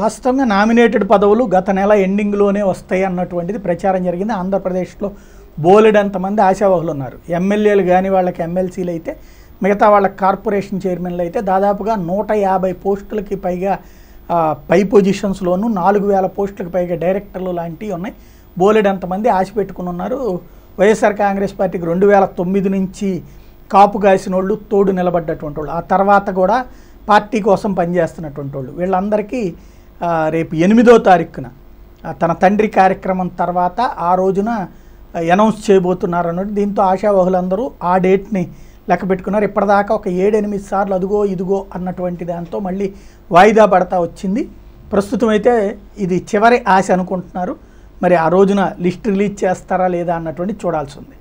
వాస్తవంగా నామినేటెడ్ పదవులు గత నెల ఎండింగ్లోనే వస్తాయి అన్నటువంటిది ప్రచారం జరిగింది ఆంధ్రప్రదేశ్లో బోలెడంతమంది ఆశావాహులు ఉన్నారు ఎమ్మెల్యేలు కానీ వాళ్ళకి ఎమ్మెల్సీలు అయితే మిగతా వాళ్ళ కార్పొరేషన్ చైర్మన్లు అయితే దాదాపుగా నూట యాభై పోస్టులకి పైగా పై పొజిషన్స్లోనూ నాలుగు వేల పోస్టులకు పైగా డైరెక్టర్లు లాంటివి ఉన్నాయి బోలెడంతమంది ఆశ పెట్టుకుని ఉన్నారు వైఎస్ఆర్ కాంగ్రెస్ పార్టీకి రెండు వేల తొమ్మిది నుంచి కాపు కాసిన వాళ్ళు తోడు నిలబడ్డటువంటి వాళ్ళు ఆ తర్వాత కూడా పార్టీ కోసం పనిచేస్తున్నటువంటి వాళ్ళు వీళ్ళందరికీ రేపు ఎనిమిదో తారీఖున తన తండ్రి కార్యక్రమం తర్వాత ఆ రోజున అనౌన్స్ చేయబోతున్నారు అన్నట్టు దీంతో ఆశావాహులందరూ ఆ డేట్ని లెక్క పెట్టుకున్నారు ఇప్పటిదాకా ఒక ఏడెనిమిది సార్లు అదుగో ఇదిగో అన్నటువంటి దాంతో మళ్ళీ వాయిదా పడతా వచ్చింది ప్రస్తుతం అయితే ఇది చివరి ఆశ అనుకుంటున్నారు మరి ఆ రోజున లిస్ట్ రిలీజ్ చేస్తారా లేదా అన్నటువంటి చూడాల్సి ఉంది